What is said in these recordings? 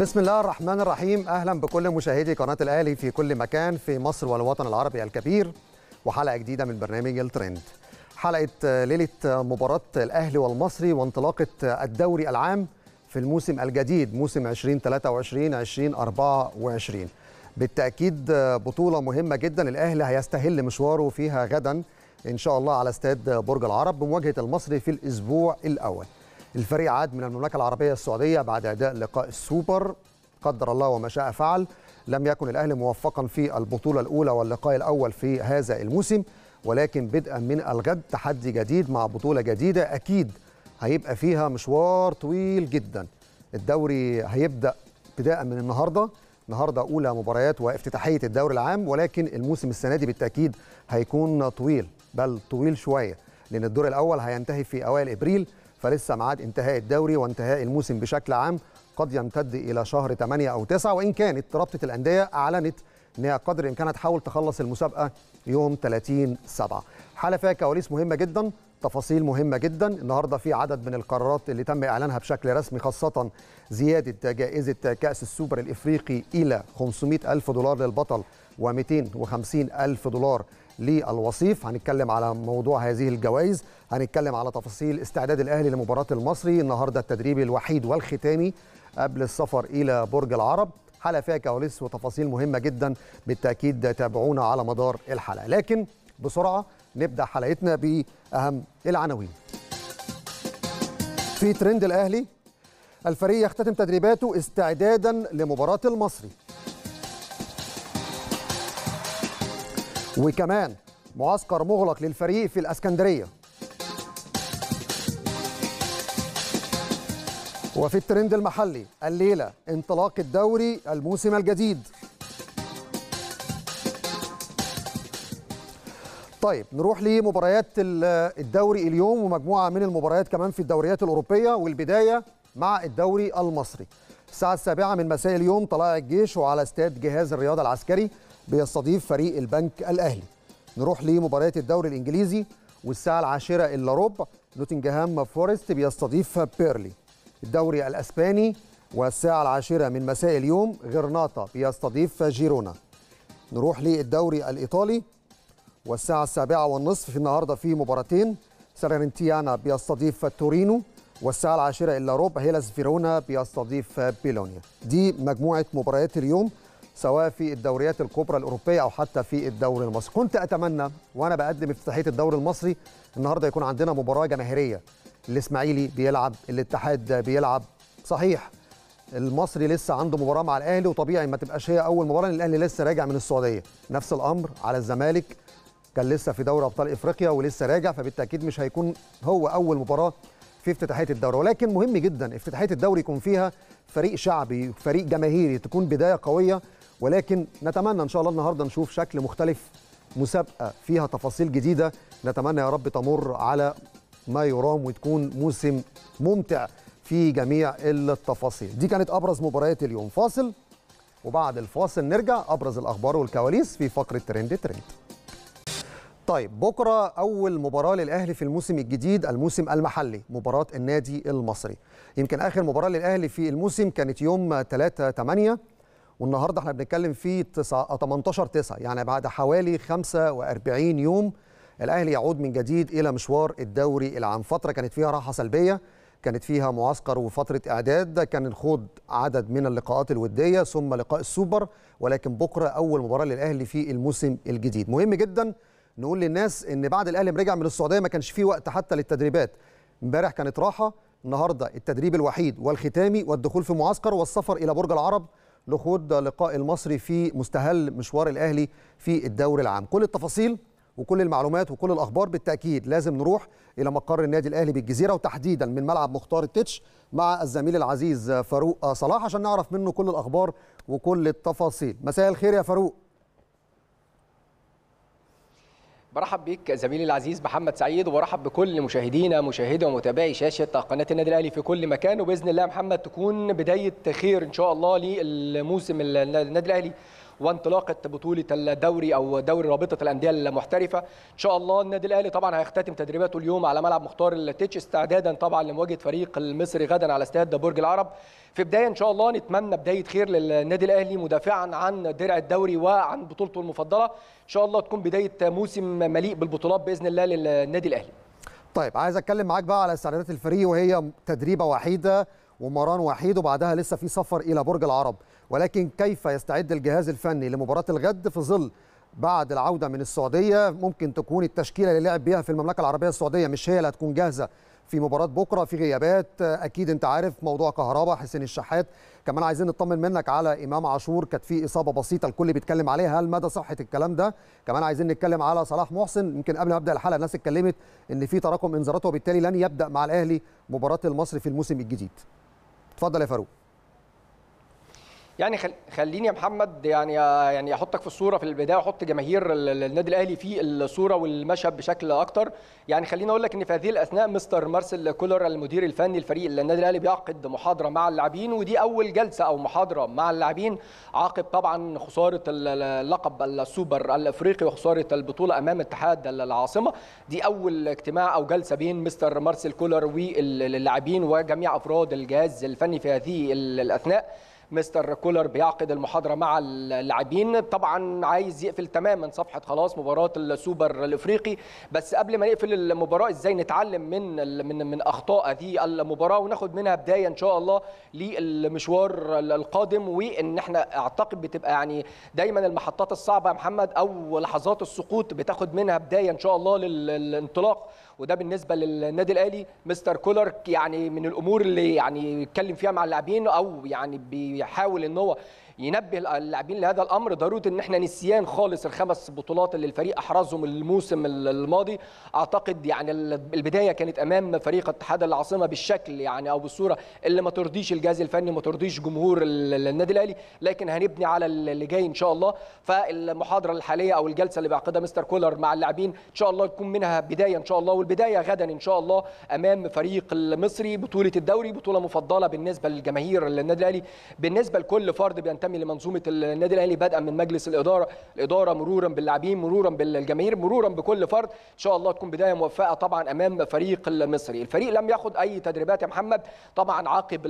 بسم الله الرحمن الرحيم اهلا بكل مشاهدي قناه الاهلي في كل مكان في مصر والوطن العربي الكبير وحلقه جديده من برنامج الترند حلقه ليله مباراه الاهلي والمصري وانطلاقه الدوري العام في الموسم الجديد موسم 2023 2024 بالتاكيد بطوله مهمه جدا الاهلي هيستهل مشواره فيها غدا ان شاء الله على استاد برج العرب بمواجهه المصري في الاسبوع الاول الفريق عاد من المملكة العربية السعودية بعد أداء لقاء السوبر قدر الله وما شاء فعل لم يكن الأهلي موفقا في البطولة الأولى واللقاء الأول في هذا الموسم ولكن بدءا من الغد تحدي جديد مع بطولة جديدة أكيد هيبقى فيها مشوار طويل جدا الدوري هيبدأ ابتداء من النهارده النهارده اولى مباريات وافتتاحيه الدوري العام ولكن الموسم السنه دي بالتاكيد هيكون طويل بل طويل شويه لان الدور الاول هينتهي في اوائل ابريل فلسه معاد انتهاء الدوري وانتهاء الموسم بشكل عام قد يمتد الى شهر 8 او 9 وان كانت رابطه الانديه اعلنت انها قدر الامكان هتحاول تخلص المسابقه يوم 30 7 حاله فيها كواليس مهمه جدا تفاصيل مهمة جدا النهاردة في عدد من القرارات اللي تم إعلانها بشكل رسمي خاصة زيادة جائزة كأس السوبر الإفريقي إلى 500 ألف دولار للبطل و250 ألف دولار للوصيف هنتكلم على موضوع هذه الجوائز هنتكلم على تفاصيل استعداد الأهلي لمباراة المصري النهاردة التدريب الوحيد والختامي قبل السفر إلى برج العرب حلقة فيها كواليس وتفاصيل مهمة جدا بالتأكيد تابعونا على مدار الحلقة لكن بسرعة نبدا حلقتنا باهم العناوين في ترند الاهلي الفريق يختتم تدريباته استعدادا لمباراه المصري وكمان معسكر مغلق للفريق في الاسكندريه وفي الترند المحلي الليله انطلاق الدوري الموسم الجديد طيب نروح لمباريات الدوري اليوم ومجموعه من المباريات كمان في الدوريات الاوروبيه والبدايه مع الدوري المصري الساعه السابعه من مساء اليوم طلائع الجيش وعلى استاد جهاز الرياضه العسكري بيستضيف فريق البنك الاهلي نروح لمباريات الدوري الانجليزي والساعه العاشره الا ربع نوتنجهام فورست بيستضيف بيرلي الدوري الاسباني والساعه العاشره من مساء اليوم غرناطه بيستضيف جيرونا نروح للدوري الايطالي والساعة السابعة والنصف في النهاردة في مباراتين سيرنتيانا بيستضيف تورينو والساعة العاشرة إلا ربع هيلاس فيرونا بيستضيف بيلونيا دي مجموعة مباريات اليوم سواء في الدوريات الكبرى الأوروبية أو حتى في الدوري المصري كنت أتمنى وأنا بقدم افتتاحية الدوري المصري النهاردة يكون عندنا مباراة جماهيرية الإسماعيلي بيلعب الاتحاد بيلعب صحيح المصري لسه عنده مباراه مع الاهلي وطبيعي ما تبقاش هي اول مباراه لان الاهلي لسه راجع من السعوديه نفس الامر على الزمالك كان لسه في دوري ابطال افريقيا ولسه راجع فبالتاكيد مش هيكون هو اول مباراه في افتتاحيه الدوري ولكن مهم جدا افتتاحيه الدوري يكون فيها فريق شعبي فريق جماهيري تكون بدايه قويه ولكن نتمنى ان شاء الله النهارده نشوف شكل مختلف مسابقه فيها تفاصيل جديده نتمنى يا رب تمر على ما يرام وتكون موسم ممتع في جميع التفاصيل دي كانت ابرز مباريات اليوم فاصل وبعد الفاصل نرجع ابرز الاخبار والكواليس في فقره ترند ترند طيب بكرة أول مباراة للأهلي في الموسم الجديد الموسم المحلي مباراة النادي المصري يمكن آخر مباراة للأهلي في الموسم كانت يوم 3 8 والنهاردة احنا بنتكلم في 18 9 آه، يعني بعد حوالي 45 يوم الأهلي يعود من جديد إلى مشوار الدوري العام فترة كانت فيها راحة سلبية كانت فيها معسكر وفترة إعداد كان الخوض عدد من اللقاءات الودية ثم لقاء السوبر ولكن بكرة أول مباراة للأهلي في الموسم الجديد مهم جداً نقول للناس ان بعد الاهلي رجع من السعوديه ما كانش فيه وقت حتى للتدريبات امبارح كانت راحه النهارده التدريب الوحيد والختامي والدخول في معسكر والسفر الى برج العرب لخوض لقاء المصري في مستهل مشوار الاهلي في الدوري العام كل التفاصيل وكل المعلومات وكل الاخبار بالتاكيد لازم نروح الى مقر النادي الاهلي بالجزيره وتحديدا من ملعب مختار التتش مع الزميل العزيز فاروق صلاح عشان نعرف منه كل الاخبار وكل التفاصيل مساء الخير يا فاروق برحب بيك زميلي العزيز محمد سعيد وبرحب بكل مشاهدينا مشاهدي ومتابعي شاشه قناه النادي الاهلي في كل مكان وباذن الله محمد تكون بدايه خير ان شاء الله للموسم النادي الاهلي وانطلاقه بطوله الدوري او دوري رابطه الانديه المحترفه ان شاء الله النادي الاهلي طبعا هيختتم تدريباته اليوم على ملعب مختار التيتش استعدادا طبعا لمواجهه فريق المصري غدا على استاد برج العرب في بدايه ان شاء الله نتمنى بدايه خير للنادي الاهلي مدافعا عن درع الدوري وعن بطولته المفضله ان شاء الله تكون بدايه موسم مليء بالبطولات باذن الله للنادي الاهلي طيب عايز اتكلم معاك بقى على استعدادات الفريق وهي تدريبه وحيده ومران وحيد وبعدها لسه في سفر الى برج العرب ولكن كيف يستعد الجهاز الفني لمباراة الغد في ظل بعد العودة من السعودية ممكن تكون التشكيلة اللي لعب بيها في المملكة العربية السعودية مش هي اللي هتكون جاهزة في مباراة بكرة في غيابات أكيد أنت عارف موضوع كهرباء حسين الشحات كمان عايزين نطمن منك على إمام عاشور كانت في إصابة بسيطة الكل بيتكلم عليها هل مدى صحة الكلام ده كمان عايزين نتكلم على صلاح محسن يمكن قبل ما أبدأ الحلقة الناس اتكلمت إن في تراكم إنذاراته وبالتالي لن يبدأ مع الأهلي مباراة المصري في الموسم الجديد اتفضل يا فاروق يعني خليني يا محمد يعني يعني احطك في الصوره في البدايه احط جماهير النادي الاهلي في الصوره والمشهد بشكل اكتر يعني خليني اقول لك ان في هذه الاثناء مستر مارسيل كولر المدير الفني للفريق النادي الاهلي بيعقد محاضره مع اللاعبين ودي اول جلسه او محاضره مع اللاعبين عقب طبعا خساره اللقب السوبر الافريقي وخساره البطوله امام اتحاد العاصمه دي اول اجتماع او جلسه بين مستر مارسيل كولر واللاعبين وجميع افراد الجهاز الفني في هذه الاثناء مستر كولر بيعقد المحاضره مع اللاعبين طبعا عايز يقفل تماما صفحه خلاص مباراه السوبر الافريقي بس قبل ما نقفل المباراه ازاي نتعلم من من من اخطاء هذه المباراه وناخد منها بدايه ان شاء الله للمشوار القادم وان احنا اعتقد بتبقى يعني دايما المحطات الصعبه يا محمد او لحظات السقوط بتاخد منها بدايه ان شاء الله للانطلاق وده بالنسبه للنادي الاهلي مستر كولر يعني من الامور اللي يعني يتكلم فيها مع اللاعبين او يعني بي يحاول ان هو ينبه اللاعبين لهذا الامر ضروره ان احنا نسيان خالص الخمس بطولات اللي الفريق احرزهم الموسم الماضي اعتقد يعني البدايه كانت امام فريق اتحاد العاصمه بالشكل يعني او بالصوره اللي ما ترضيش الجهاز الفني ما ترضيش جمهور النادي الاهلي لكن هنبني على اللي جاي ان شاء الله فالمحاضره الحاليه او الجلسه اللي بيعقدها مستر كولر مع اللاعبين ان شاء الله تكون منها بدايه ان شاء الله والبدايه غدا ان شاء الله امام فريق المصري بطوله الدوري بطوله مفضله بالنسبه للجماهير النادي الاهلي بالنسبه لكل فرد بينتمي ينتمي لمنظومه النادي الاهلي بدءا من مجلس الاداره الاداره مرورا باللاعبين مرورا بالجماهير مرورا بكل فرد ان شاء الله تكون بدايه موفقه طبعا امام فريق المصري الفريق لم ياخد اي تدريبات يا محمد طبعا عقب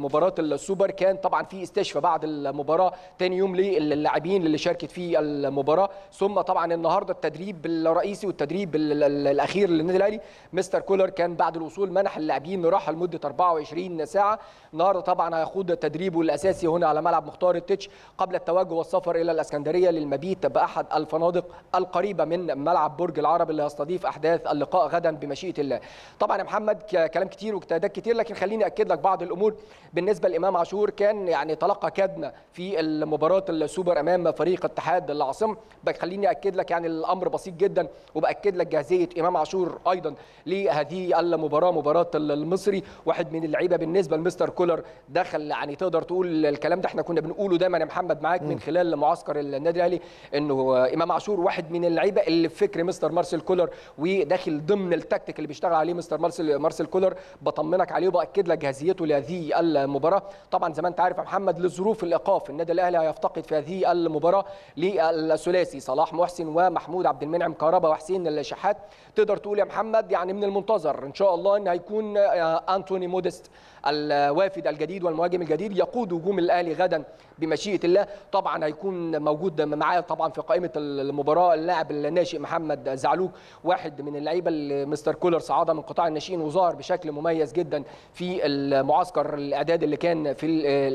مباراه السوبر كان طبعا في استشفاء بعد المباراه ثاني يوم للاعبين اللي شاركت في المباراه ثم طبعا النهارده التدريب الرئيسي والتدريب الاخير للنادي الاهلي مستر كولر كان بعد الوصول منح اللاعبين راحه لمده 24 ساعه النهارده طبعا هيخوض تدريبه الاساسي هنا على ملعب مختلف مختار التتش قبل التوجه والسفر إلى الأسكندرية للمبيت بأحد الفنادق القريبة من ملعب برج العرب اللي هيستضيف أحداث اللقاء غدا بمشيئة الله طبعا يا محمد كلام كتير واجتهادات كتير لكن خليني أكد لك بعض الأمور بالنسبة لإمام عاشور كان يعني تلقى كدمة في مباراة السوبر أمام فريق اتحاد العاصمة خليني أكد لك يعني الأمر بسيط جدا وبأكد لك جاهزية إمام عاشور أيضا لهذه المباراة مباراة المصري واحد من اللعيبة بالنسبة لمستر كولر دخل يعني تقدر تقول الكلام ده احنا كنا بنقوله دايما يا محمد معاك من خلال معسكر النادي الاهلي انه امام عاشور واحد من اللعيبه اللي في فكر مستر مارسيل كولر وداخل ضمن التكتيك اللي بيشتغل عليه مستر مارسيل مارسيل كولر بطمنك عليه وباكد لك جاهزيته لهذه المباراه طبعا زي ما انت عارف يا محمد لظروف الايقاف النادي الاهلي هيفتقد في هذه المباراه للثلاثي صلاح محسن ومحمود عبد المنعم كهربا وحسين الشحات تقدر تقول يا محمد يعني من المنتظر ان شاء الله ان هيكون آه، انتوني موديست الوافد الجديد والمهاجم الجديد يقود هجوم الاهلي غدا بمشيئه الله طبعا هيكون موجود معايا طبعا في قائمه المباراه اللاعب الناشئ محمد زعلوك واحد من اللعيبه اللي مستر كولر صعدها من قطاع الناشئين وظهر بشكل مميز جدا في المعسكر الاعداد اللي كان في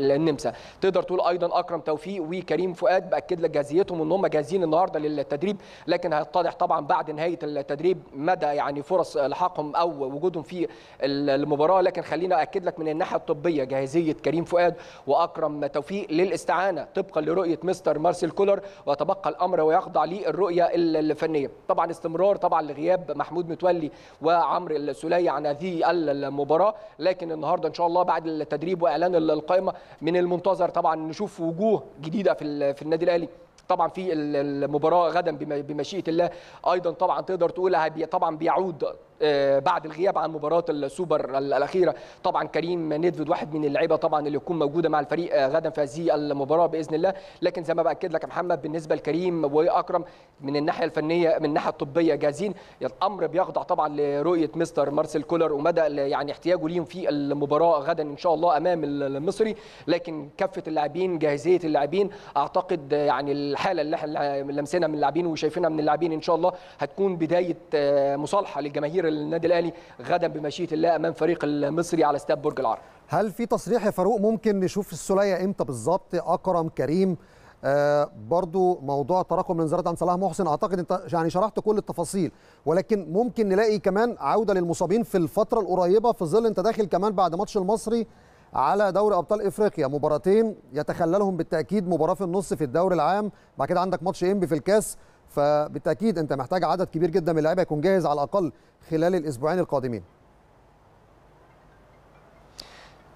النمسا تقدر تقول ايضا اكرم توفيق وكريم فؤاد باكد لك جاهزيتهم ان هم جاهزين النهارده للتدريب لكن هيتضح طبعا بعد نهايه التدريب مدى يعني فرص لحاقهم او وجودهم في المباراه لكن خلينا اكد لك من الناحيه الطبيه جاهزيه كريم فؤاد واكرم توفيق للاستعانه طبقا لرؤيه مستر مارسيل كولر وتبقى الامر ويخضع للرؤيه الفنيه طبعا استمرار طبعا لغياب محمود متولي وعمرو السلي عن هذه المباراه لكن النهارده ان شاء الله بعد التدريب واعلان القائمه من المنتظر طبعا نشوف وجوه جديده في في النادي الاهلي طبعا في المباراه غدا بمشيئه الله ايضا طبعا تقدر تقول طبعا بيعود آه، بعد الغياب عن مباراه السوبر الاخيره طبعا كريم نيدفيد واحد من اللعيبه طبعا اللي تكون موجوده مع الفريق آه، غدا في هذه المباراه باذن الله لكن زي ما باكد لك يا محمد بالنسبه لكريم واكرم من الناحيه الفنيه من الناحيه الطبيه جاهزين الامر بيخضع طبعا لرؤيه مستر مارسيل كولر ومدى يعني احتياجه ليهم في المباراه غدا ان شاء الله امام المصري لكن كافه اللاعبين جاهزيه اللاعبين اعتقد يعني الحاله اللي احنا لمسنا من اللاعبين وشايفينها من اللاعبين ان شاء الله هتكون بدايه آه، مصالحه للجماهير الكبير للنادي الاهلي غدا بمشيئه الله امام فريق المصري على استاد برج العرب هل في تصريح يا فاروق ممكن نشوف السوليه امتى بالظبط اكرم كريم آه برضو موضوع تراكم الانذارات عن صلاح محسن اعتقد انت يعني شرحت كل التفاصيل ولكن ممكن نلاقي كمان عوده للمصابين في الفتره القريبه في ظل انت داخل كمان بعد ماتش المصري على دوري ابطال افريقيا مباراتين يتخللهم بالتاكيد مباراه في النص في الدوري العام بعد كده عندك ماتش انبي في الكاس فبالتاكيد انت محتاج عدد كبير جدا من اللعيبه يكون جاهز على الاقل خلال الاسبوعين القادمين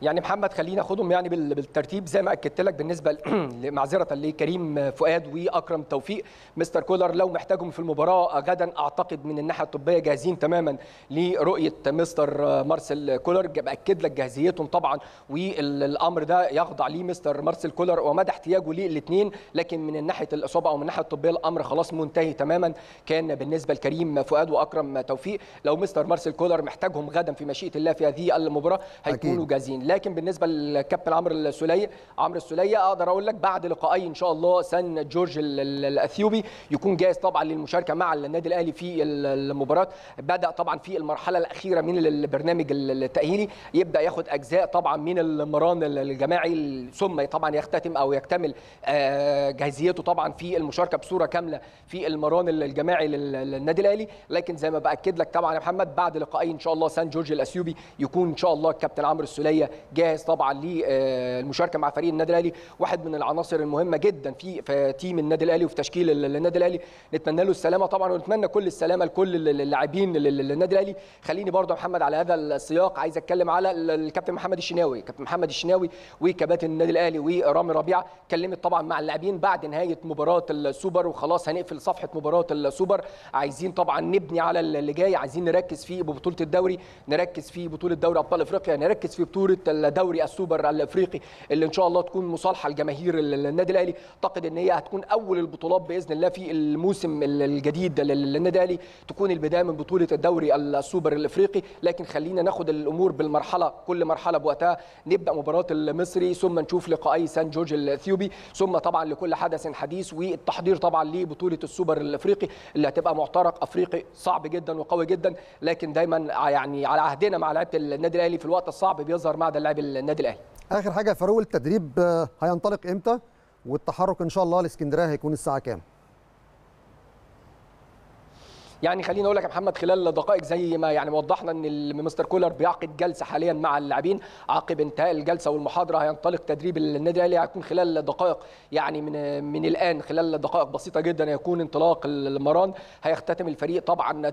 يعني محمد خلينا ناخدهم يعني بالترتيب زي ما اكدت لك بالنسبه معذره لكريم فؤاد واكرم توفيق مستر كولر لو محتاجهم في المباراه غدا اعتقد من الناحيه الطبيه جاهزين تماما لرؤيه مستر مارسيل كولر باكد لك جاهزيتهم طبعا والامر ده يخضع ليه مستر مارسيل كولر ومدى احتياجه للاثنين لكن من ناحيه الاصابه او من الناحيه الطبيه الامر خلاص منتهي تماما كان بالنسبه لكريم فؤاد واكرم توفيق لو مستر مارسيل كولر محتاجهم غدا في مشيئه الله في هذه المباراه هيكونوا جاهزين لكن بالنسبه للكابتن عمرو السلي عمرو السلية اقدر اقول لك بعد لقائي ان شاء الله سان جورج الاثيوبي يكون جاهز طبعا للمشاركه مع النادي الاهلي في المباراه بدا طبعا في المرحله الاخيره من البرنامج التاهيلي يبدا ياخد اجزاء طبعا من المران الجماعي ثم طبعا يختتم او يكتمل آه، جاهزيته طبعا في المشاركه بصوره كامله في المران الجماعي للنادي الاهلي لكن زي ما باكد لك طبعا يا محمد بعد لقائي ان شاء الله سان جورج الاثيوبي يكون ان شاء الله الكابتن عمرو السليه جاهز طبعا للمشاركه مع فريق النادي الاهلي واحد من العناصر المهمه جدا في في تيم النادي الاهلي وفي تشكيل النادي الاهلي نتمنى له السلامه طبعا ونتمنى كل السلامه لكل اللاعبين للنادي الاهلي خليني برضه محمد على هذا السياق عايز اتكلم على الكابتن محمد الشناوي كابتن محمد الشناوي وكباتن النادي الاهلي ورامي ربيعه اتكلمت طبعا مع اللاعبين بعد نهايه مباراه السوبر وخلاص هنقفل صفحه مباراه السوبر عايزين طبعا نبني على اللي جاي عايزين نركز في بطوله الدوري نركز في بطوله دوري ابطال افريقيا نركز في بطوله الدوري السوبر الافريقي اللي ان شاء الله تكون مصالحه لجماهير النادي الاهلي اعتقد ان هي هتكون اول البطولات باذن الله في الموسم الجديد للنادي الاهلي تكون البدايه من بطوله الدوري السوبر الافريقي لكن خلينا ناخد الامور بالمرحله كل مرحله بوقتها نبدا مباراه المصري ثم نشوف لقائي سان جورج الاثيوبي ثم طبعا لكل حدث حديث والتحضير طبعا لبطوله السوبر الافريقي اللي هتبقى معترك افريقي صعب جدا وقوي جدا لكن دايما يعني على عهدنا مع لعيبه النادي الاهلي في الوقت الصعب بيظهر معدن لاعب النادي الاهلي اخر حاجه فاروق التدريب آه، هينطلق امتى والتحرك ان شاء الله لاسكندريه هيكون الساعه كام يعني خليني اقول لك يا محمد خلال دقائق زي ما يعني وضحنا ان مستر كولر بيعقد جلسه حاليا مع اللاعبين عقب انتهاء الجلسه والمحاضره هينطلق تدريب النادي الاهلي هيكون خلال دقائق يعني من من الان خلال دقائق بسيطه جدا هيكون انطلاق المران هيختتم الفريق طبعا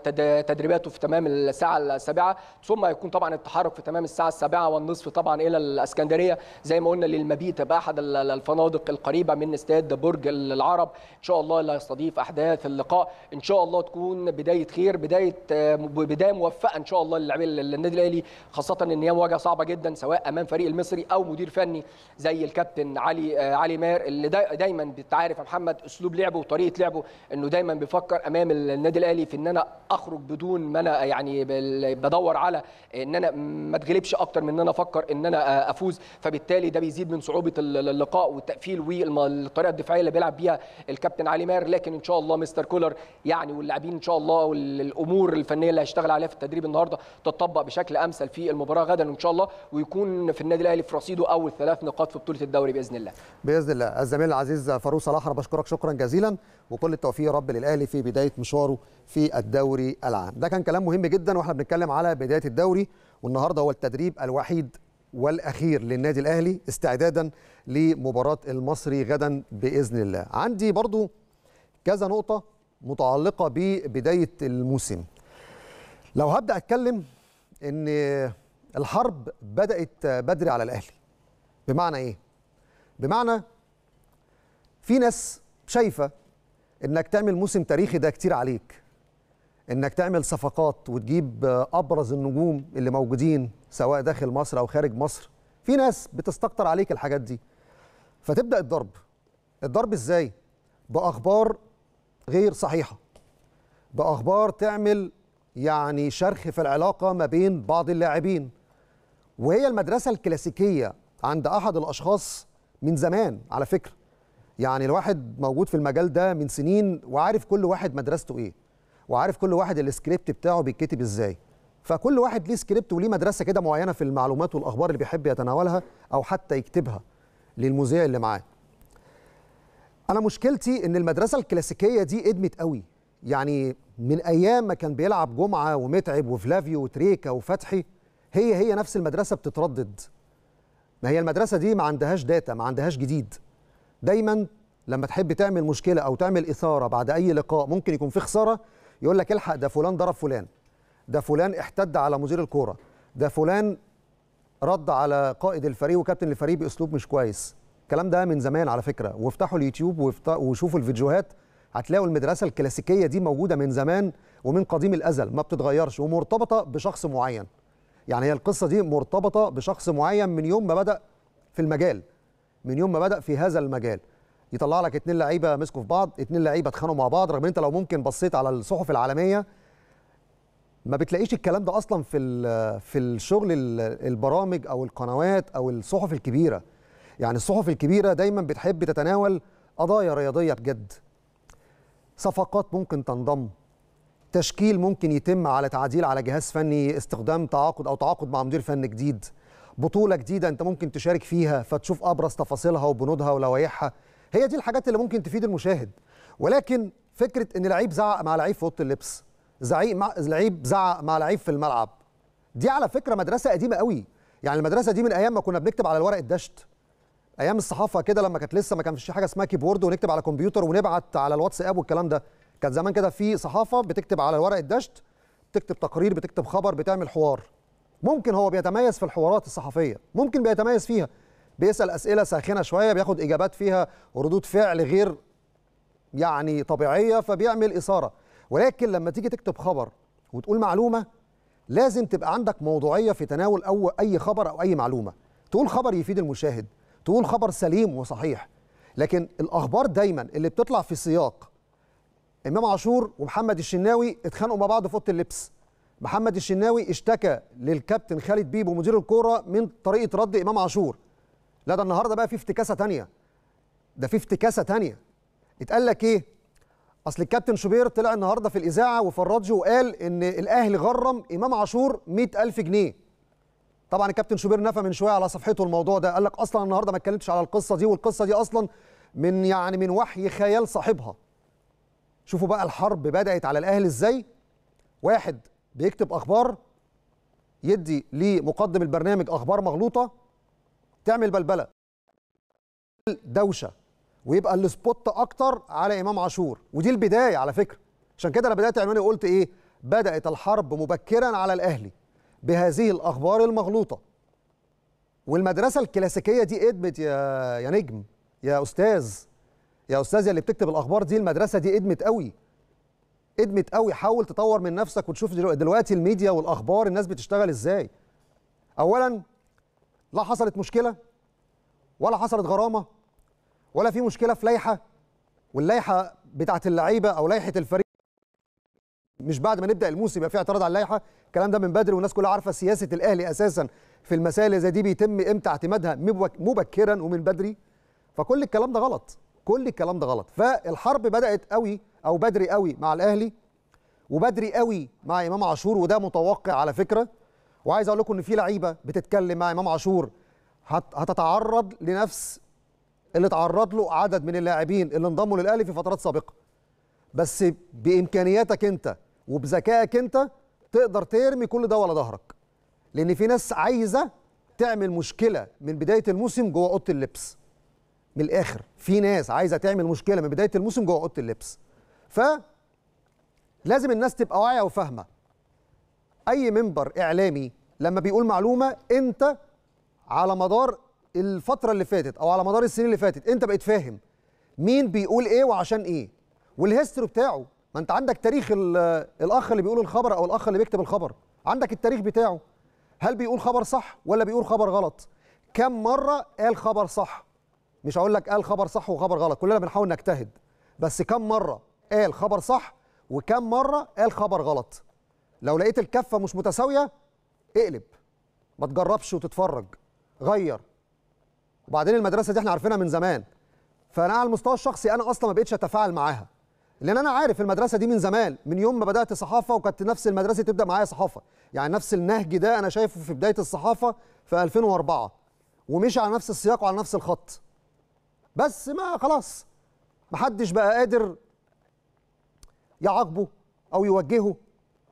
تدريباته في تمام الساعه السابعه ثم هيكون طبعا التحرك في تمام الساعه السابعه والنصف طبعا الى الاسكندريه زي ما قلنا للمبيت باحد الفنادق القريبه من استاد برج العرب ان شاء الله اللي هيستضيف احداث اللقاء ان شاء الله تكون بدايه خير بدايه آه، بدايه موفقه ان شاء الله النادي الاهلي خاصه ان هي مواجهه صعبه جدا سواء امام فريق المصري او مدير فني زي الكابتن علي آه، علي ماهر اللي دايما بتعرف محمد اسلوب لعبه وطريقه لعبه انه دايما بيفكر امام النادي الاهلي في ان انا اخرج بدون ما انا يعني بدور على ان انا ما اتغلبش اكتر من ان انا افكر ان انا آه، افوز فبالتالي ده بيزيد من صعوبه اللقاء والتقفيل والطريقه الدفاعيه اللي بيلعب بيها الكابتن علي ماهر لكن ان شاء الله مستر كولر يعني واللاعبين ان شاء الله الله الامور الفنيه اللي هيشتغل عليها في التدريب النهارده تتطبق بشكل امثل في المباراه غدا ان شاء الله ويكون في النادي الاهلي في رصيده اول ثلاث نقاط في بطوله الدوري باذن الله باذن الله الزميل العزيز فاروق صلاح انا بشكرك شكرا جزيلا وكل التوفيق يا رب للاهلي في بدايه مشواره في الدوري العام ده كان كلام مهم جدا واحنا بنتكلم على بدايه الدوري والنهارده هو التدريب الوحيد والاخير للنادي الاهلي استعدادا لمباراه المصري غدا باذن الله عندي برضو كذا نقطه متعلقه ببدايه الموسم لو هبدا اتكلم ان الحرب بدات بدري على الاهلي بمعنى ايه بمعنى في ناس شايفه انك تعمل موسم تاريخي ده كتير عليك انك تعمل صفقات وتجيب ابرز النجوم اللي موجودين سواء داخل مصر او خارج مصر في ناس بتستكتر عليك الحاجات دي فتبدا الضرب الضرب ازاي باخبار غير صحيحه باخبار تعمل يعني شرخ في العلاقه ما بين بعض اللاعبين وهي المدرسه الكلاسيكيه عند احد الاشخاص من زمان على فكره يعني الواحد موجود في المجال ده من سنين وعارف كل واحد مدرسته ايه وعارف كل واحد السكريبت بتاعه بيتكتب ازاي فكل واحد ليه سكريبت وليه مدرسه كده معينه في المعلومات والاخبار اللي بيحب يتناولها او حتى يكتبها للمذيع اللي معاه انا مشكلتي ان المدرسه الكلاسيكيه دي ادمت قوي يعني من ايام ما كان بيلعب جمعه ومتعب وفلافيو وتريكا وفتحي هي هي نفس المدرسه بتتردد ما هي المدرسه دي ما عندهاش داتا ما عندهاش جديد دايما لما تحب تعمل مشكله او تعمل اثاره بعد اي لقاء ممكن يكون في خساره يقول لك الحق ده فلان ضرب فلان ده فلان احتد على مدير الكوره ده فلان رد على قائد الفريق وكابتن الفريق باسلوب مش كويس الكلام ده من زمان على فكره وافتحوا اليوتيوب وشوفوا الفيديوهات هتلاقوا المدرسه الكلاسيكيه دي موجوده من زمان ومن قديم الازل ما بتتغيرش ومرتبطه بشخص معين يعني هي القصه دي مرتبطه بشخص معين من يوم ما بدا في المجال من يوم ما بدا في هذا المجال يطلع لك اتنين لعيبه مسكوا في بعض اتنين لعيبه اتخانقوا مع بعض رغم انت لو ممكن بصيت على الصحف العالميه ما بتلاقيش الكلام ده اصلا في في الشغل البرامج او القنوات او الصحف الكبيره يعني الصحف الكبيره دايما بتحب تتناول قضايا رياضيه بجد صفقات ممكن تنضم تشكيل ممكن يتم على تعديل على جهاز فني استخدام تعاقد او تعاقد مع مدير فن جديد بطوله جديده انت ممكن تشارك فيها فتشوف ابرز تفاصيلها وبنودها ولوائحها هي دي الحاجات اللي ممكن تفيد المشاهد ولكن فكره ان لعيب زعق مع لعيب في اوضه اللبس زعيق مع لعيب زعق مع لعيب في الملعب دي على فكره مدرسه قديمه قوي يعني المدرسه دي من ايام ما كنا بنكتب على الورق الدشت ايام الصحافه كده لما كانت لسه ما كانش في حاجه اسمها كيبورد ونكتب على كمبيوتر ونبعت على الواتساب والكلام ده كان زمان كده في صحافه بتكتب على ورق الدشت بتكتب تقرير بتكتب خبر بتعمل حوار ممكن هو بيتميز في الحوارات الصحفيه ممكن بيتميز فيها بيسال اسئله ساخنه شويه بياخد اجابات فيها ردود فعل غير يعني طبيعيه فبيعمل اثاره ولكن لما تيجي تكتب خبر وتقول معلومه لازم تبقى عندك موضوعيه في تناول او اي خبر او اي معلومه تقول خبر يفيد المشاهد تقول خبر سليم وصحيح لكن الاخبار دايما اللي بتطلع في سياق امام عاشور ومحمد الشناوي اتخانقوا مع بعض في اوضه اللبس محمد الشناوي اشتكى للكابتن خالد بيبو مدير الكوره من طريقه رد امام عاشور لا ده النهارده بقى في افتكاسه ثانيه ده في افتكاسه ثانيه اتقال لك ايه اصل الكابتن شوبير طلع النهارده في الاذاعه وفي الراديو وقال ان الاهلي غرم امام عاشور 100000 جنيه طبعا الكابتن شوبير نفى من شويه على صفحته الموضوع ده قال لك اصلا النهارده ما اتكلمتش على القصه دي والقصه دي اصلا من يعني من وحي خيال صاحبها شوفوا بقى الحرب بدات على الاهلي ازاي واحد بيكتب اخبار يدي لمقدم البرنامج اخبار مغلوطه تعمل بلبله دوشه ويبقى السبوت اكتر على امام عاشور ودي البدايه على فكره عشان كده انا بدات عنواني قلت ايه بدات الحرب مبكرا على الاهلي بهذه الاخبار المغلوطه والمدرسه الكلاسيكيه دي ادمت يا يا نجم يا استاذ يا استاذ اللي بتكتب الاخبار دي المدرسه دي ادمت قوي ادمت قوي حاول تطور من نفسك وتشوف دلوقتي الميديا والاخبار الناس بتشتغل ازاي اولا لا حصلت مشكله ولا حصلت غرامه ولا في مشكله في لائحه واللائحه بتاعت اللعيبه او لائحه الفريق مش بعد ما نبدا الموسم يبقى في اعتراض على اللائحه الكلام ده من بدري والناس كلها عارفه سياسه الاهلي اساسا في المسائل اللي زي دي بيتم امتى اعتمادها مبكرا ومن بدري فكل الكلام ده غلط كل الكلام ده غلط فالحرب بدات قوي او بدري قوي مع الاهلي وبدري قوي مع امام عاشور وده متوقع على فكره وعايز اقول لكم ان في لعيبه بتتكلم مع امام عاشور هتتعرض لنفس اللي تعرض له عدد من اللاعبين اللي انضموا للاهلي في فترات سابقه بس بامكانياتك انت وبذكائك انت تقدر ترمي كل ده ورا ظهرك لان في ناس عايزه تعمل مشكله من بدايه الموسم جوه اوضه اللبس من الاخر في ناس عايزه تعمل مشكله من بدايه الموسم جوه اوضه اللبس ف لازم الناس تبقى واعيه وفاهمه اي منبر اعلامي لما بيقول معلومه انت على مدار الفتره اللي فاتت او على مدار السنين اللي فاتت انت بقيت فاهم مين بيقول ايه وعشان ايه والهيستوري بتاعه ما انت عندك تاريخ الاخ اللي بيقول الخبر او الاخ اللي بيكتب الخبر عندك التاريخ بتاعه هل بيقول خبر صح ولا بيقول خبر غلط كم مره قال خبر صح مش هقول لك قال خبر صح وخبر غلط كلنا بنحاول نجتهد بس كم مره قال خبر صح وكم مره قال خبر غلط لو لقيت الكفه مش متساويه اقلب ما تجربش وتتفرج غير وبعدين المدرسه دي احنا عارفينها من زمان فانا على المستوى الشخصي انا اصلا ما بقتش اتفاعل معاها لان انا عارف المدرسه دي من زمان من يوم ما بدات صحافه وكانت نفس المدرسه تبدا معايا صحافه يعني نفس النهج ده انا شايفه في بدايه الصحافه في 2004 ومشي على نفس السياق وعلى نفس الخط بس ما خلاص محدش بقى قادر يعاقبه او يوجهه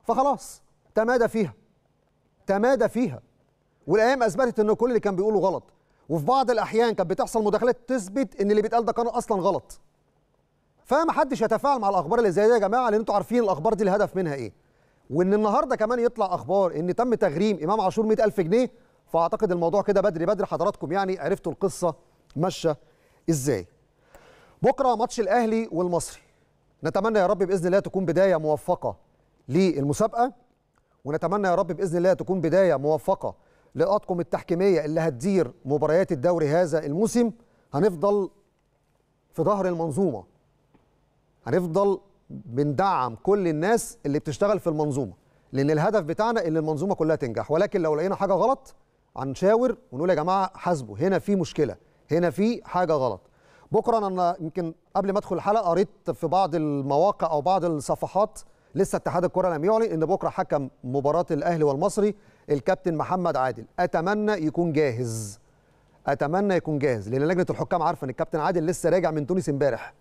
فخلاص تمادى فيها تمادى فيها والايام اثبتت ان كل اللي كان بيقوله غلط وفي بعض الاحيان كانت بتحصل مداخلات تثبت ان اللي بيتقال ده كان اصلا غلط فما حدش يتفاعل مع الاخبار اللي زي دي يا جماعه لان انتوا عارفين الاخبار دي الهدف منها ايه وان النهارده كمان يطلع اخبار ان تم تغريم امام عاشور 100000 جنيه فاعتقد الموضوع كده بدري بدري حضراتكم يعني عرفتوا القصه ماشيه ازاي بكره ماتش الاهلي والمصري نتمنى يا رب باذن الله تكون بدايه موفقه للمسابقه ونتمنى يا رب باذن الله تكون بدايه موفقه لاطقم التحكيميه اللي هتدير مباريات الدوري هذا الموسم هنفضل في ظهر المنظومه هنفضل بندعم كل الناس اللي بتشتغل في المنظومه لان الهدف بتاعنا ان المنظومه كلها تنجح ولكن لو لقينا حاجه غلط هنشاور ونقول يا جماعه حاسبوا هنا في مشكله هنا في حاجه غلط بكره انا يمكن قبل ما ادخل الحلقه قريت في بعض المواقع او بعض الصفحات لسه اتحاد الكره لم يعلن ان بكره حكم مباراه الاهلي والمصري الكابتن محمد عادل اتمنى يكون جاهز اتمنى يكون جاهز لان لجنه الحكام عارفه ان الكابتن عادل لسه راجع من تونس امبارح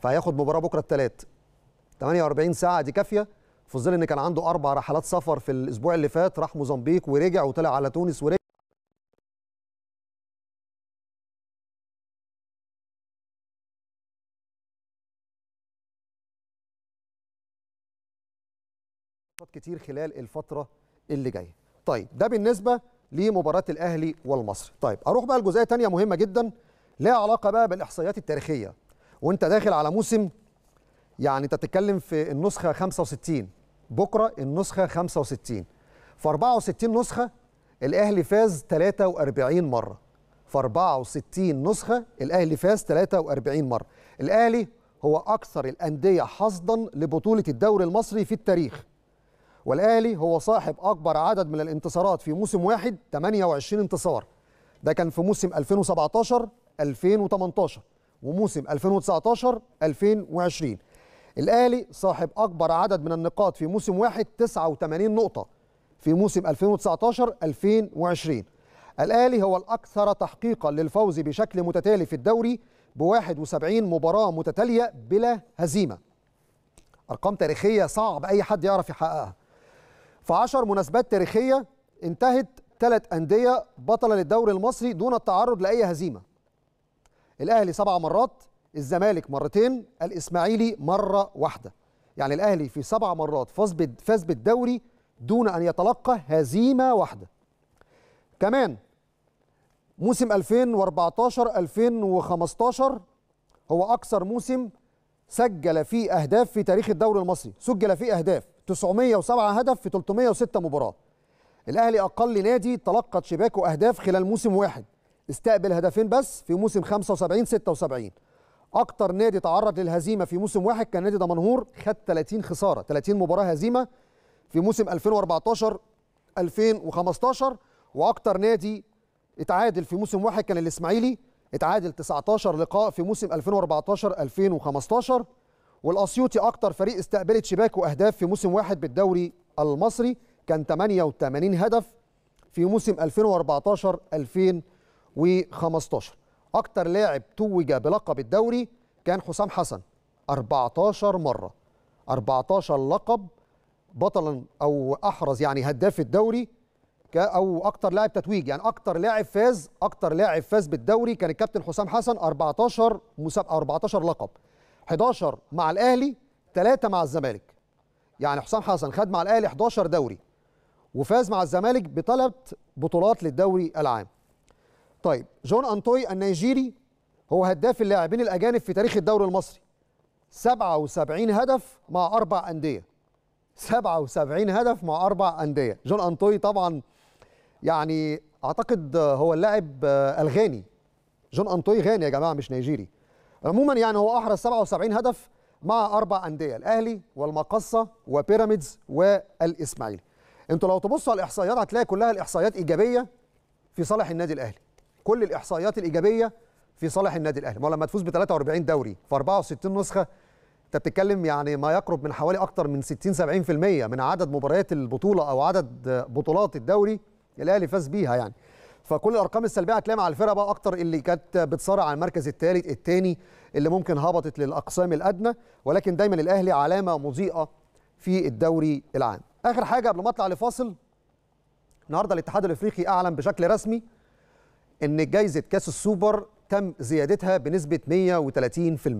فهياخد مباراه بكره الثلاث 48 ساعه دي كافيه في ظل ان كان عنده اربع رحلات سفر في الاسبوع اللي فات راح موزمبيق ورجع وطلع على تونس ورجع كتير خلال الفتره اللي جايه طيب ده بالنسبه لمباراه الاهلي والمصري طيب اروح بقى لجزئيه ثانيه مهمه جدا لها علاقه بقى بالاحصائيات التاريخيه وانت داخل على موسم يعني انت في النسخه 65 بكره النسخه 65 في 64 نسخه الاهلي فاز 43 مره في 64 نسخه الاهلي فاز 43 مره الاهلي هو اكثر الانديه حصدا لبطوله الدوري المصري في التاريخ والاهلي هو صاحب اكبر عدد من الانتصارات في موسم واحد 28 انتصار ده كان في موسم 2017 2018 وموسم 2019 2020 الاهلي صاحب اكبر عدد من النقاط في موسم واحد 89 نقطه في موسم 2019 2020 الاهلي هو الاكثر تحقيقا للفوز بشكل متتالي في الدوري ب 71 مباراه متتاليه بلا هزيمه ارقام تاريخيه صعب اي حد يعرف يحققها في 10 مناسبات تاريخيه انتهت ثلاث انديه بطله للدوري المصري دون التعرض لاي هزيمه الاهلي سبع مرات الزمالك مرتين الاسماعيلي مره واحده يعني الاهلي في سبع مرات فاز فاز بالدوري دون ان يتلقى هزيمه واحده كمان موسم 2014 2015 هو اكثر موسم سجل فيه اهداف في تاريخ الدوري المصري سجل فيه اهداف 907 هدف في 306 مباراه الاهلي اقل نادي تلقت شباكه اهداف خلال موسم واحد استقبل هدفين بس في موسم 75 76 اكتر نادي تعرض للهزيمه في موسم واحد كان نادي دمنهور خد 30 خساره 30 مباراه هزيمه في موسم 2014 2015 واكتر نادي اتعادل في موسم واحد كان الاسماعيلي اتعادل 19 لقاء في موسم 2014 2015 والاسيوطي اكتر فريق استقبلت شباك واهداف في موسم واحد بالدوري المصري كان 88 هدف في موسم 2014 2015 و15 أكتر لاعب توج بلقب الدوري كان حسام حسن 14 مرة 14 لقب بطلا أو أحرز يعني هداف الدوري أو أكتر لاعب تتويج يعني أكتر لاعب فاز أكتر لاعب فاز بالدوري كان الكابتن حسام حسن 14 مسابقة 14 لقب 11 مع الأهلي 3 مع الزمالك يعني حسام حسن خد مع الأهلي 11 دوري وفاز مع الزمالك بثلاث بطولات للدوري العام طيب جون أنطوي النيجيري هو هداف اللاعبين الأجانب في تاريخ الدوري المصري 77 هدف مع أربع أندية 77 هدف مع أربع أندية جون أنطوي طبعا يعني أعتقد هو اللاعب الغاني جون أنطوي غاني يا جماعة مش نيجيري عموما يعني هو أحرز 77 هدف مع أربع أندية الأهلي والمقصة وبيراميدز والإسماعيلي انتوا لو تبصوا على الإحصائيات هتلاقي كلها الإحصائيات إيجابية في صالح النادي الأهلي كل الاحصائيات الايجابيه في صالح النادي الاهلي ما هو لما تفوز ب 43 دوري في 64 نسخه انت بتتكلم يعني ما يقرب من حوالي اكتر من 60 70% من عدد مباريات البطوله او عدد بطولات الدوري الاهلي فاز بيها يعني فكل الارقام السلبيه هتلاقي مع الفرقه بقى اكتر اللي كانت بتصارع على المركز الثالث الثاني اللي ممكن هبطت للاقسام الادنى ولكن دايما الاهلي علامه مضيئه في الدوري العام اخر حاجه قبل ما اطلع لفاصل النهارده الاتحاد الافريقي اعلن بشكل رسمي ان جائزه كاس السوبر تم زيادتها بنسبه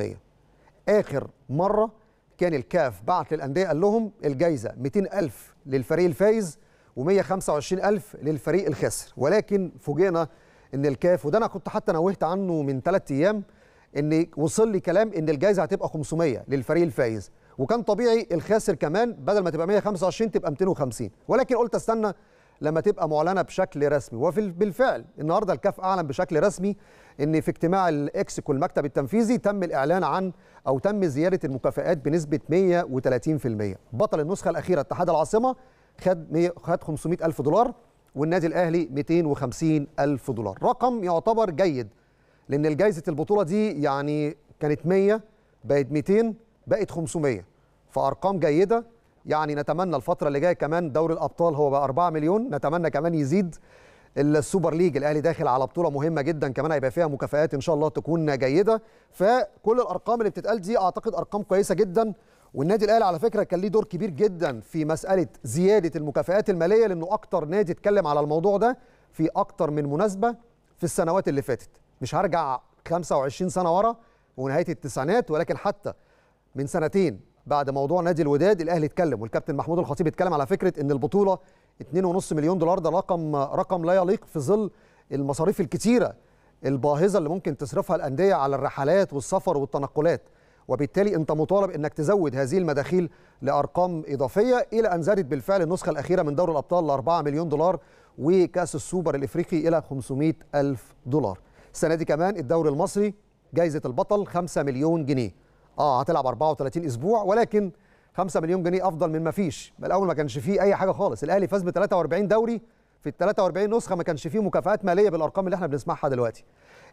130% اخر مره كان الكاف بعت للانديه قال لهم الجائزه 200000 للفريق الفايز و125000 للفريق الخاسر ولكن فوجئنا ان الكاف وده انا كنت حتى نوهت عنه من ثلاث ايام ان وصل لي كلام ان الجائزه هتبقى 500 للفريق الفايز وكان طبيعي الخاسر كمان بدل ما تبقى 125 تبقى 250 ولكن قلت استنى لما تبقى معلنه بشكل رسمي وفي بالفعل النهارده الكاف اعلن بشكل رسمي ان في اجتماع الاكسكو المكتب التنفيذي تم الاعلان عن او تم زياده المكافئات بنسبه 130% بطل النسخه الاخيره اتحاد العاصمه خد خد 500 الف دولار والنادي الاهلي 250 الف دولار رقم يعتبر جيد لان الجائزه البطوله دي يعني كانت 100 بقت 200 بقت 500 فارقام جيده يعني نتمنى الفترة اللي جاية كمان دوري الأبطال هو بأربعة 4 مليون نتمنى كمان يزيد السوبر ليج الأهلي داخل على بطولة مهمة جدا كمان هيبقى فيها مكافآت إن شاء الله تكون جيدة فكل الأرقام اللي بتتقال دي أعتقد أرقام كويسة جدا والنادي الاهلي على فكره كان ليه دور كبير جدا في مساله زياده المكافآت الماليه لانه اكتر نادي اتكلم على الموضوع ده في اكتر من مناسبه في السنوات اللي فاتت مش هرجع 25 سنه ورا ونهايه التسعينات ولكن حتى من سنتين بعد موضوع نادي الوداد الاهلي اتكلم والكابتن محمود الخطيب اتكلم على فكره ان البطوله 2.5 مليون دولار ده رقم رقم لا يليق في ظل المصاريف الكتيره الباهظه اللي ممكن تصرفها الانديه على الرحلات والسفر والتنقلات وبالتالي انت مطالب انك تزود هذه المداخيل لارقام اضافيه الى ان زادت بالفعل النسخه الاخيره من دوري الابطال ل 4 مليون دولار وكاس السوبر الافريقي الى 500 الف دولار السنه دي كمان الدوري المصري جائزه البطل 5 مليون جنيه اه هتلعب 34 اسبوع ولكن 5 مليون جنيه افضل من ما فيش الاول ما كانش فيه اي حاجه خالص الاهلي فاز ب 43 دوري في ال 43 نسخه ما كانش فيه مكافآت ماليه بالارقام اللي احنا بنسمعها دلوقتي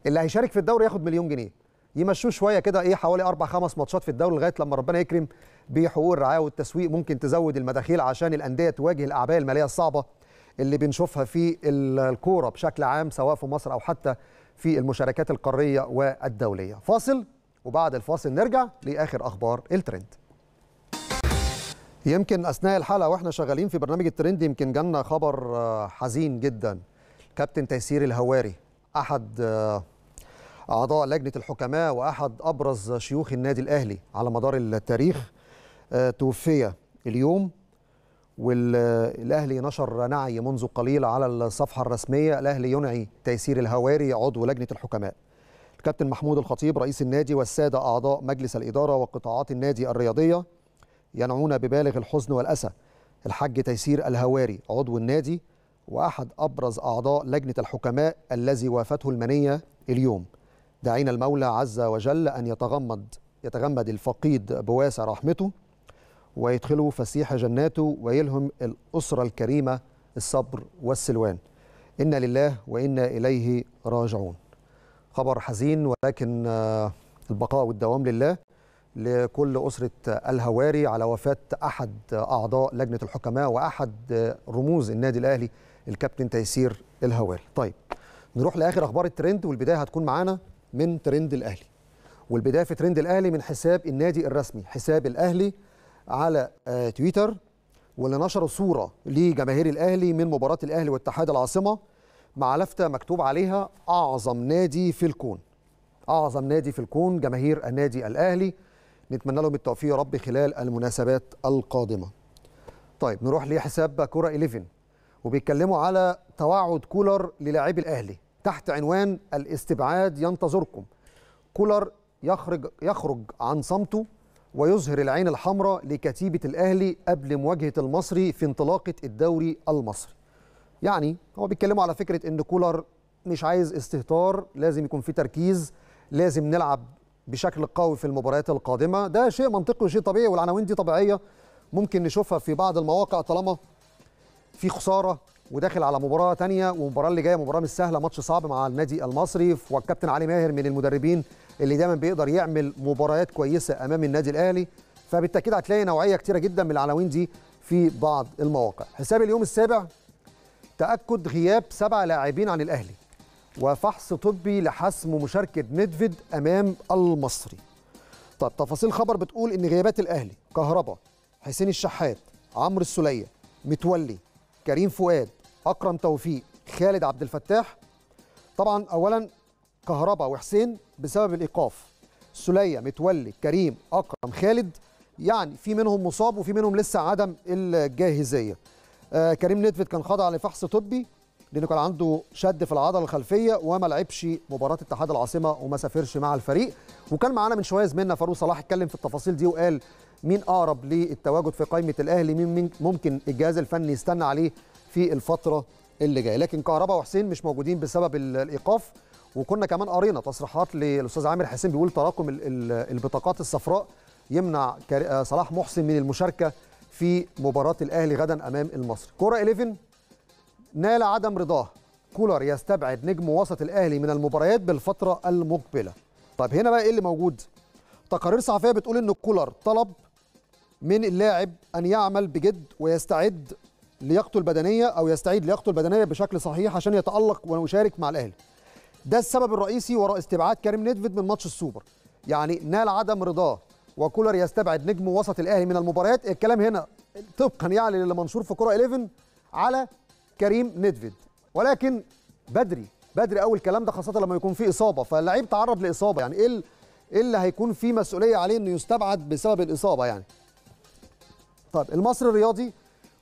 اللي هيشارك في الدوري ياخد مليون جنيه يمشوه شويه كده ايه حوالي اربع خمس ماتشات في الدوري لغايه لما ربنا يكرم بحقوق الرعايه والتسويق ممكن تزود المداخيل عشان الانديه تواجه الاعباء الماليه الصعبه اللي بنشوفها في الكوره بشكل عام سواء في مصر او حتى في المشاركات القاريه والدوليه فاصل وبعد الفاصل نرجع لاخر اخبار الترند يمكن اثناء الحلقه واحنا شغالين في برنامج الترند يمكن جالنا خبر آه، حزين جدا كابتن تيسير الهواري احد آه، اعضاء لجنه الحكماء واحد ابرز شيوخ النادي الاهلي على مدار التاريخ آه، توفي اليوم والاهلي نشر نعي منذ قليل على الصفحه الرسميه الاهلي ينعي تيسير الهواري عضو لجنه الحكماء الكابتن محمود الخطيب رئيس النادي والسادة أعضاء مجلس الإدارة وقطاعات النادي الرياضية ينعون ببالغ الحزن والأسى الحاج تيسير الهواري عضو النادي وأحد أبرز أعضاء لجنة الحكماء الذي وافته المنية اليوم دعينا المولى عز وجل أن يتغمد يتغمد الفقيد بواسع رحمته ويدخله فسيح جناته ويلهم الأسرة الكريمة الصبر والسلوان إنا لله وإنا إليه راجعون خبر حزين ولكن آه، البقاء والدوام لله لكل أسرة الهواري على وفاة أحد أعضاء لجنة الحكماء وأحد آه، رموز النادي الأهلي الكابتن تيسير الهواري طيب نروح لآخر أخبار الترند والبداية هتكون معانا من ترند الأهلي والبداية في ترند الأهلي من حساب النادي الرسمي حساب الأهلي على آه، تويتر واللي نشر صورة لجماهير الأهلي من مباراة الأهلي واتحاد العاصمة مع لفته مكتوب عليها اعظم نادي في الكون اعظم نادي في الكون جماهير النادي الاهلي نتمنى لهم التوفيق يا رب خلال المناسبات القادمه طيب نروح لحساب كوره 11 وبيتكلموا على توعد كولر للاعبي الاهلي تحت عنوان الاستبعاد ينتظركم كولر يخرج يخرج عن صمته ويظهر العين الحمراء لكتيبه الاهلي قبل مواجهه المصري في انطلاقه الدوري المصري يعني هو بيتكلموا على فكره ان كولر مش عايز استهتار لازم يكون في تركيز لازم نلعب بشكل قوي في المباريات القادمه ده شيء منطقي وشيء طبيعي والعناوين دي طبيعيه ممكن نشوفها في بعض المواقع طالما في خساره وداخل على مباراه ثانيه والمباراه اللي جايه مباراه مش سهله ماتش صعب مع النادي المصري والكابتن علي ماهر من المدربين اللي دايما بيقدر يعمل مباريات كويسه امام النادي الاهلي فبالتاكيد هتلاقي نوعيه كتيره جدا من العناوين دي في بعض المواقع حساب اليوم السابع تأكد غياب سبع لاعبين عن الأهلي وفحص طبي لحسم مشاركة ميدفيد أمام المصري طب تفاصيل خبر بتقول إن غيابات الأهلي كهربا حسين الشحات عمرو السولية متولي كريم فؤاد أكرم توفيق خالد عبد الفتاح طبعا أولا كهربا وحسين بسبب الإيقاف سلية متولي كريم أكرم خالد يعني في منهم مصاب وفي منهم لسه عدم الجاهزية آه، كريم نيدفيد كان خاضع لفحص طبي لانه كان عنده شد في العضله الخلفيه وما لعبش مباراه اتحاد العاصمه وما سافرش مع الفريق وكان معانا من شويه زميلنا فاروق صلاح اتكلم في التفاصيل دي وقال مين اقرب للتواجد في قائمه الاهلي مين ممكن الجهاز الفني يستنى عليه في الفتره اللي جايه لكن كهربا وحسين مش موجودين بسبب الايقاف وكنا كمان قرينا تصريحات للاستاذ عامر حسين بيقول تراكم البطاقات الصفراء يمنع آه، صلاح محسن من المشاركه في مباراة الأهلي غدا أمام المصري كرة 11 نال عدم رضاه كولر يستبعد نجم وسط الأهلي من المباريات بالفترة المقبلة طب هنا بقى إيه اللي موجود؟ تقارير صحفية بتقول إن كولر طلب من اللاعب أن يعمل بجد ويستعد لياقته البدنية أو يستعيد لياقته البدنية بشكل صحيح عشان يتألق ويشارك مع الأهلي ده السبب الرئيسي وراء استبعاد كريم نيدفيد من ماتش السوبر يعني نال عدم رضاه وكولر يستبعد نجم وسط الاهلي من المباريات الكلام هنا طبقا يعني اللي منشور في كره 11 على كريم ندفيد ولكن بدري بدري قوي الكلام ده خاصه لما يكون في اصابه فاللعيب تعرض لاصابه يعني إيه, ايه اللي هيكون في مسؤوليه عليه انه يستبعد بسبب الاصابه يعني طيب المصري الرياضي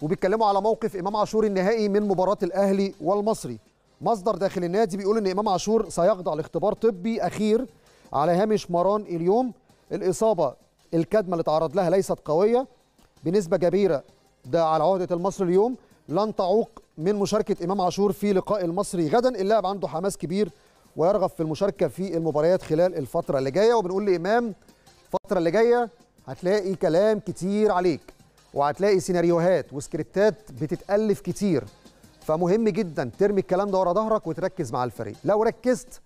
وبيتكلموا على موقف امام عاشور النهائي من مباراه الاهلي والمصري مصدر داخل النادي بيقول ان امام عاشور سيخضع لاختبار طبي اخير على هامش مران اليوم الاصابه الكدمه اللي تعرض لها ليست قويه بنسبه كبيره ده على عهده المصري اليوم لن تعوق من مشاركه امام عاشور في لقاء المصري غدا اللاعب عنده حماس كبير ويرغب في المشاركه في المباريات خلال الفتره اللي جايه وبنقول لامام الفتره اللي جايه هتلاقي كلام كتير عليك وهتلاقي سيناريوهات وسكريبتات بتتالف كتير فمهم جدا ترمي الكلام ده ورا ظهرك وتركز مع الفريق لو ركزت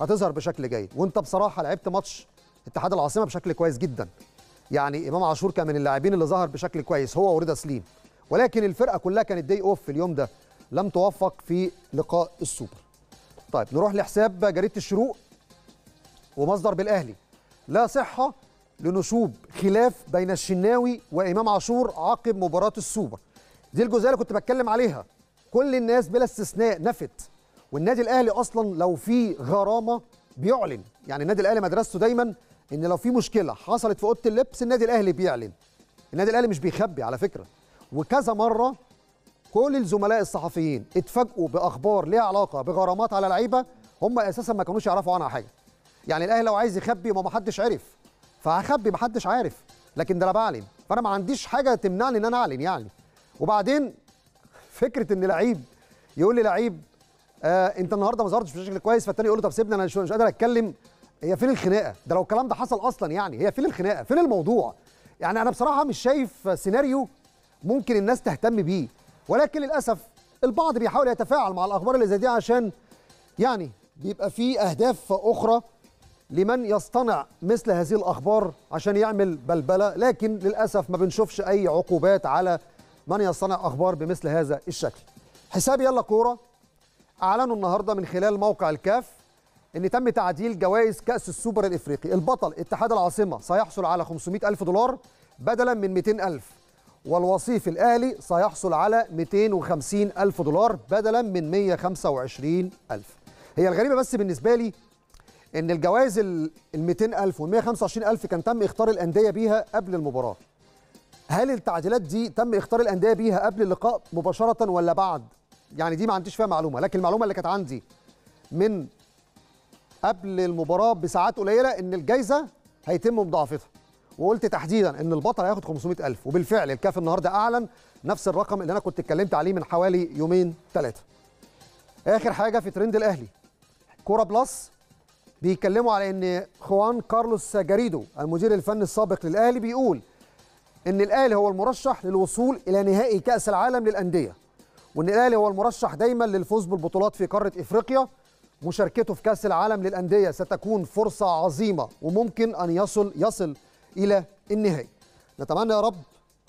هتظهر بشكل جيد وانت بصراحه لعبت ماتش اتحاد العاصمه بشكل كويس جدا يعني امام عاشور كان من اللاعبين اللي ظهر بشكل كويس هو ورضا سليم ولكن الفرقه كلها كانت داي اوف في اليوم ده لم توفق في لقاء السوبر طيب نروح لحساب جريده الشروق ومصدر بالاهلي لا صحه لنشوب خلاف بين الشناوي وامام عاشور عقب مباراه السوبر دي الجزئيه اللي كنت بتكلم عليها كل الناس بلا استثناء نفت والنادي الاهلي اصلا لو في غرامه بيعلن يعني النادي الاهلي مدرسته دايما ان لو في مشكله حصلت في اوضه اللبس النادي الاهلي بيعلن النادي الاهلي مش بيخبي على فكره وكذا مره كل الزملاء الصحفيين اتفاجئوا باخبار ليها علاقه بغرامات على لعيبه هم اساسا ما كانوش يعرفوا عنها حاجه يعني الاهلي لو عايز يخبي ما محدش عرف فهخبي ما حدش عارف لكن ده انا بعلن فانا ما عنديش حاجه تمنعني ان انا اعلن يعني وبعدين فكره ان لعيب يقول لي لعيب آه انت النهارده ما ظهرتش بشكل كويس فالتاني يقول له طب سيبني انا مش قادر اتكلم هي فين الخناقه ده لو الكلام ده حصل اصلا يعني هي فين الخناقه فين الموضوع يعني انا بصراحه مش شايف سيناريو ممكن الناس تهتم بيه ولكن للاسف البعض بيحاول يتفاعل مع الاخبار اللي زي دي عشان يعني بيبقى في اهداف اخرى لمن يصطنع مثل هذه الاخبار عشان يعمل بلبله لكن للاسف ما بنشوفش اي عقوبات على من يصطنع اخبار بمثل هذا الشكل حساب يلا كوره اعلنوا النهارده من خلال موقع الكاف ان تم تعديل جوائز كاس السوبر الافريقي البطل اتحاد العاصمه سيحصل على 500 الف دولار بدلا من 200 الف والوصيف الاهلي سيحصل على 250 الف دولار بدلا من 125 الف هي الغريبه بس بالنسبه لي ان الجوائز ال 200 الف وال 125 الف كان تم اختار الانديه بيها قبل المباراه هل التعديلات دي تم اختار الانديه بيها قبل اللقاء مباشره ولا بعد يعني دي ما عنديش فيها معلومه لكن المعلومه اللي كانت عندي من قبل المباراه بساعات قليله ان الجائزه هيتم مضاعفتها وقلت تحديدا ان البطل هياخد 500000 وبالفعل الكاف النهارده اعلن نفس الرقم اللي انا كنت اتكلمت عليه من حوالي يومين ثلاثه اخر حاجه في ترند الاهلي كوره بلس بيتكلموا على ان خوان كارلوس جاريدو المدير الفني السابق للاهلي بيقول ان الاهلي هو المرشح للوصول الى نهائي كاس العالم للانديه وان الاهلي هو المرشح دايما للفوز بالبطولات في قاره افريقيا مشاركته في كأس العالم للأندية ستكون فرصة عظيمة وممكن أن يصل يصل إلى النهائي نتمنى يا رب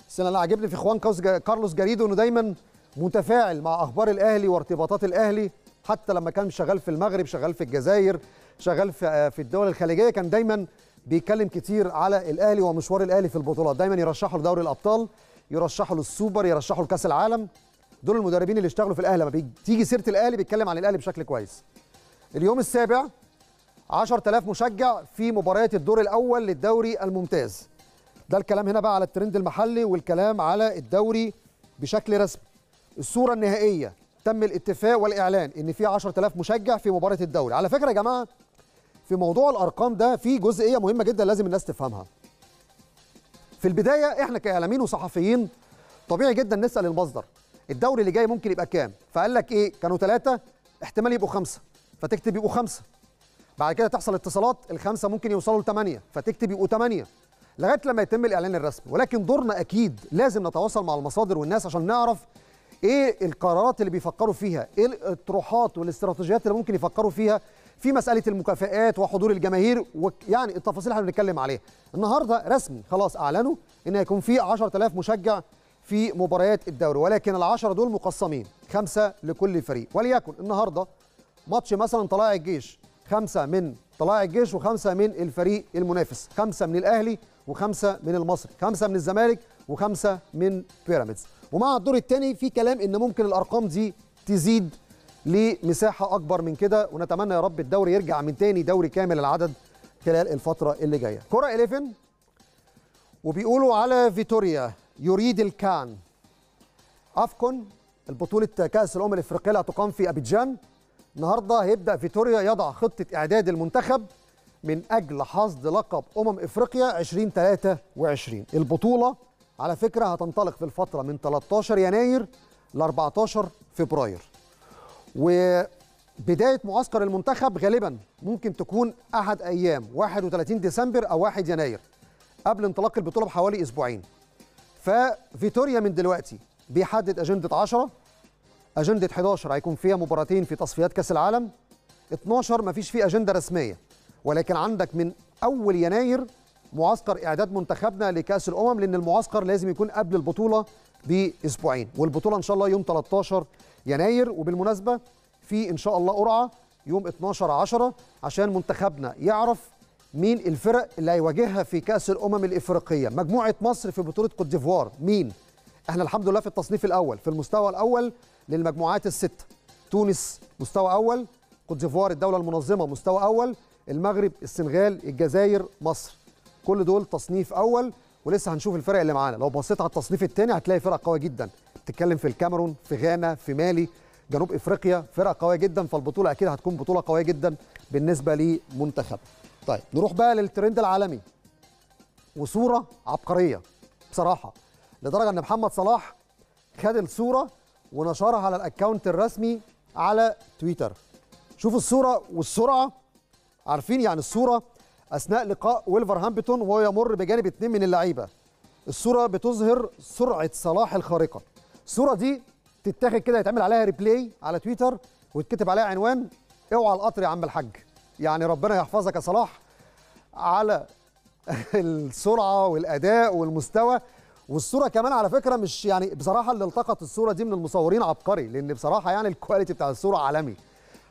بس أنا اللي عاجبني في إخوان كارلوس جريدو إنه دايما متفاعل مع أخبار الأهلي وارتباطات الأهلي حتى لما كان شغال في المغرب شغال في الجزائر شغال في آه، في الدول الخليجية كان دايما بيتكلم كتير على الأهلي ومشوار الأهلي في البطولات دايما يرشحه لدوري الأبطال يرشحه للسوبر يرشحه لكأس العالم دول المدربين اللي اشتغلوا في الأهلي لما بتيجي سيرة الأهلي بيتكلم عن الأهلي بشكل كويس اليوم السابع 10000 مشجع في مباريات الدور الاول للدوري الممتاز ده الكلام هنا بقى على الترند المحلي والكلام على الدوري بشكل رسمي الصوره النهائيه تم الاتفاق والاعلان ان في 10000 مشجع في مباراه الدوري على فكره يا جماعه في موضوع الارقام ده في جزئيه مهمه جدا لازم الناس تفهمها في البدايه احنا كاعلاميين وصحفيين طبيعي جدا نسال المصدر الدوري اللي جاي ممكن يبقى كام فقال لك ايه كانوا ثلاثة احتمال يبقوا خمسة فتكتب يبقوا خمسه بعد كده تحصل اتصالات الخمسه ممكن يوصلوا لثمانيه فتكتب يبقوا ثمانيه لغايه لما يتم الاعلان الرسمي ولكن دورنا اكيد لازم نتواصل مع المصادر والناس عشان نعرف ايه القرارات اللي بيفكروا فيها ايه الاطروحات والاستراتيجيات اللي ممكن يفكروا فيها في مساله المكافئات وحضور الجماهير ويعني التفاصيل اللي هنتكلم عليها النهارده رسمي خلاص اعلنوا ان هيكون في 10000 مشجع في مباريات الدوري ولكن ال10 دول مقسمين خمسه لكل فريق وليكن النهارده ماتش مثلا طلائع الجيش خمسة من طلائع الجيش وخمسة من الفريق المنافس خمسة من الأهلي وخمسة من المصري خمسة من الزمالك وخمسة من بيراميدز ومع الدور الثاني في كلام ان ممكن الارقام دي تزيد لمساحه اكبر من كده ونتمنى يا رب الدوري يرجع من تاني دوري كامل العدد خلال الفتره اللي جايه كره 11 وبيقولوا على فيتوريا يريد الكان افكون البطوله كاس الامم الافريقيه اللي هتقام في ابيجان النهارده هيبدا فيتوريا يضع خطه اعداد المنتخب من اجل حصد لقب امم افريقيا 2023 البطوله على فكره هتنطلق في الفتره من 13 يناير ل 14 فبراير وبدايه معسكر المنتخب غالبا ممكن تكون احد ايام 31 ديسمبر او 1 يناير قبل انطلاق البطوله بحوالي اسبوعين ففيتوريا من دلوقتي بيحدد اجنده 10 اجنده 11 هيكون فيها مباراتين في تصفيات كاس العالم 12 ما فيش فيه اجنده رسميه ولكن عندك من اول يناير معسكر اعداد منتخبنا لكاس الامم لان المعسكر لازم يكون قبل البطوله باسبوعين والبطوله ان شاء الله يوم 13 يناير وبالمناسبه في ان شاء الله قرعه يوم 12 10 عشان منتخبنا يعرف مين الفرق اللي هيواجهها في كاس الامم الافريقيه مجموعه مصر في بطوله كوت ديفوار مين احنا الحمد لله في التصنيف الاول في المستوى الاول للمجموعات الستة تونس مستوى أول كوت ديفوار الدولة المنظمة مستوى أول المغرب السنغال الجزائر مصر كل دول تصنيف أول ولسه هنشوف الفرق اللي معانا لو بصيت على التصنيف الثاني هتلاقي فرق قوية جدا تتكلم في الكاميرون في غانا في مالي جنوب افريقيا فرق قويه جدا فالبطوله اكيد هتكون بطوله قويه جدا بالنسبه لمنتخب طيب نروح بقى للترند العالمي وصوره عبقريه بصراحه لدرجه ان محمد صلاح خد الصوره ونشرها على الاكونت الرسمي على تويتر شوفوا الصوره والسرعه عارفين يعني الصوره اثناء لقاء ويلفرهامبتون وهو يمر بجانب اثنين من اللعيبه الصوره بتظهر سرعه صلاح الخارقه الصوره دي تتاخد كده يتعمل عليها ريبلاي على تويتر ويتكتب عليها عنوان اوعى القطر يا عم الحاج يعني ربنا يحفظك يا صلاح على السرعه والاداء والمستوى والصوره كمان على فكره مش يعني بصراحه اللي التقط الصوره دي من المصورين عبقري لان بصراحه يعني الكواليتي بتاع الصوره عالمي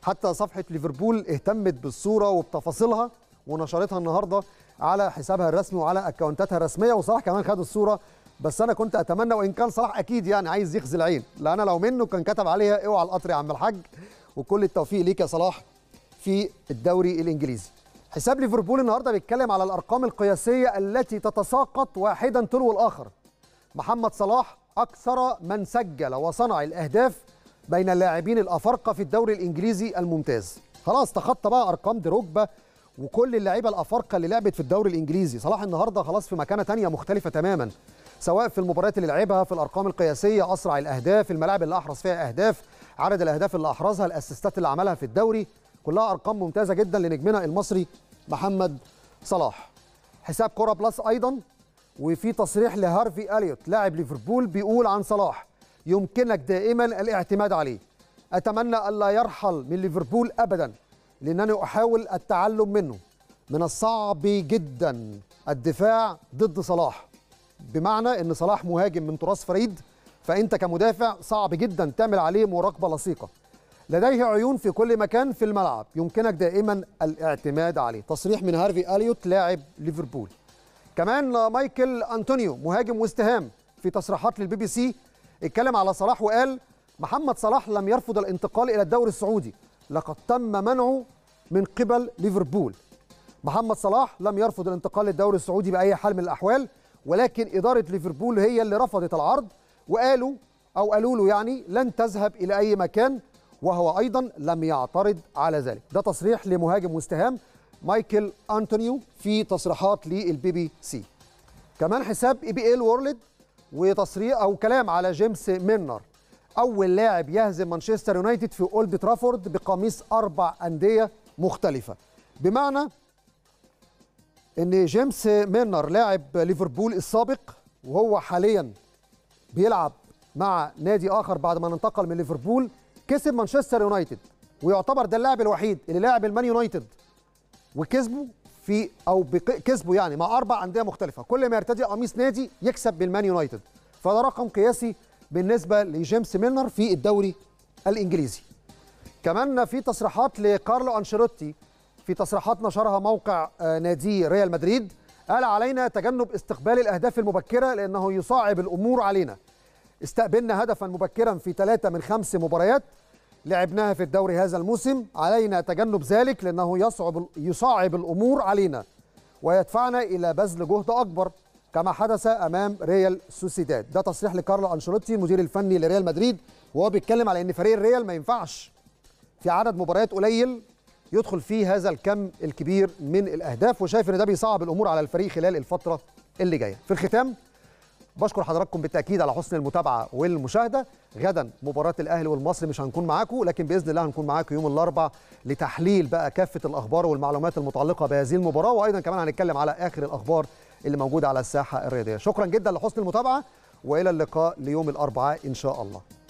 حتى صفحه ليفربول اهتمت بالصوره وبتفاصيلها ونشرتها النهارده على حسابها الرسمي وعلى اكونتاتها الرسميه وصلاح كمان خد الصوره بس انا كنت اتمنى وان كان صلاح اكيد يعني عايز يخزي العين لا انا لو منه كان كتب عليها اوعى القطر يا عم الحاج وكل التوفيق ليك يا صلاح في الدوري الانجليزي حساب ليفربول النهارده بيتكلم على الارقام القياسيه التي تتساقط واحدا تلو الاخر محمد صلاح أكثر من سجل وصنع الأهداف بين اللاعبين الأفارقة في الدوري الإنجليزي الممتاز خلاص تخطى بقى أرقام دروجبا وكل اللعيبة الأفارقة اللي لعبت في الدوري الإنجليزي صلاح النهاردة خلاص في مكانة تانية مختلفة تماما سواء في المباريات اللي لعبها في الأرقام القياسية أسرع الأهداف الملاعب اللي أحرز فيها أهداف عدد الأهداف اللي أحرزها الأسيستات اللي عملها في الدوري كلها أرقام ممتازة جدا لنجمنا المصري محمد صلاح حساب كرة بلس أيضا وفي تصريح لهارفي اليوت لاعب ليفربول بيقول عن صلاح يمكنك دائما الاعتماد عليه اتمنى الا يرحل من ليفربول ابدا لانني احاول التعلم منه من الصعب جدا الدفاع ضد صلاح بمعنى ان صلاح مهاجم من تراث فريد فانت كمدافع صعب جدا تعمل عليه مراقبه لصيقه لديه عيون في كل مكان في الملعب يمكنك دائما الاعتماد عليه تصريح من هارفي اليوت لاعب ليفربول كمان مايكل أنطونيو مهاجم وستهام في تصريحات للبي بي سي اتكلم على صلاح وقال محمد صلاح لم يرفض الانتقال إلى الدوري السعودي لقد تم منعه من قبل ليفربول محمد صلاح لم يرفض الانتقال للدوري السعودي بأي حال من الأحوال ولكن إدارة ليفربول هي اللي رفضت العرض وقالوا أو قالوا له يعني لن تذهب إلى أي مكان وهو أيضا لم يعترض على ذلك ده تصريح لمهاجم وستهام مايكل أنتونيو في تصريحات للبي بي سي كمان حساب اي بي ال وورلد وتصريح او كلام على جيمس مينر اول لاعب يهزم مانشستر يونايتد في اولد ترافورد بقميص اربع انديه مختلفه بمعنى ان جيمس مينر لاعب ليفربول السابق وهو حاليا بيلعب مع نادي اخر بعد ما انتقل من ليفربول كسب مانشستر يونايتد ويعتبر ده اللاعب الوحيد اللي لاعب المان يونايتد وكسبوا في او كسبوا يعني مع اربع انديه مختلفه كل ما يرتدي قميص نادي يكسب بالمان يونايتد فده رقم قياسي بالنسبه لجيمس ميلنر في الدوري الانجليزي كمان في تصريحات لكارلو انشيلوتي في تصريحات نشرها موقع آه، نادي ريال مدريد قال علينا تجنب استقبال الاهداف المبكره لانه يصعب الامور علينا استقبلنا هدفا مبكرا في ثلاثه من خمس مباريات لعبناها في الدوري هذا الموسم علينا تجنب ذلك لأنه يصعب يصعب الأمور علينا ويدفعنا إلى بذل جهد أكبر كما حدث أمام ريال سوسيداد ده تصريح لكارلو أنشيلوتي المدير الفني لريال مدريد وهو بيتكلم على إن فريق الريال ما ينفعش في عدد مباريات قليل يدخل فيه هذا الكم الكبير من الأهداف وشايف إن ده بيصعب الأمور على الفريق خلال الفترة اللي جاية في الختام بشكر حضراتكم بالتاكيد على حسن المتابعه والمشاهده غدا مباراه الاهلي والمصري مش هنكون معاكم لكن باذن الله هنكون معاكم يوم الاربعاء لتحليل بقى كافه الاخبار والمعلومات المتعلقه بهذه المباراه وايضا كمان هنتكلم على اخر الاخبار اللي موجوده على الساحه الرياضيه شكرا جدا لحسن المتابعه والى اللقاء ليوم الاربعاء ان شاء الله